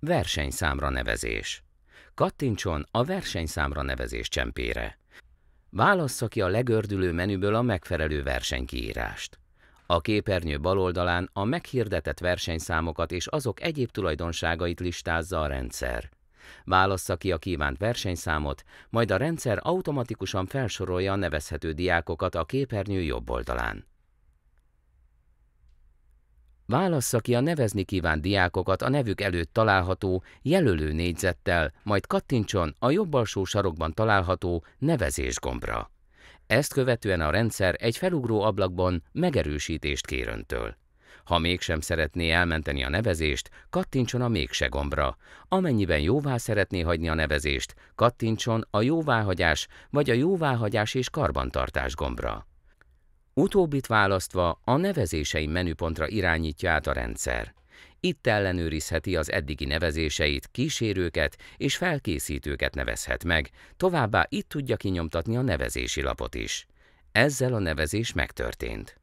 Versenyszámra nevezés. Kattintson a versenyszámra nevezés csempére. Válassza ki a legördülő menüből a megfelelő versenykiírást. A képernyő bal oldalán a meghirdetett versenyszámokat és azok egyéb tulajdonságait listázza a rendszer. Válassza ki a kívánt versenyszámot, majd a rendszer automatikusan felsorolja a nevezhető diákokat a képernyő jobb oldalán. Válassza ki a nevezni kíván diákokat a nevük előtt található jelölő négyzettel, majd kattintson a jobb alsó sarokban található nevezés gombra. Ezt követően a rendszer egy felugró ablakban megerősítést kér öntől. Ha mégsem szeretné elmenteni a nevezést, kattintson a mégse gombra. Amennyiben jóvá szeretné hagyni a nevezést, kattintson a jóváhagyás vagy a jóváhagyás és karbantartás gombra. Utóbbit választva a nevezései menüpontra irányítja át a rendszer. Itt ellenőrizheti az eddigi nevezéseit, kísérőket és felkészítőket nevezhet meg, továbbá itt tudja kinyomtatni a nevezési lapot is. Ezzel a nevezés megtörtént.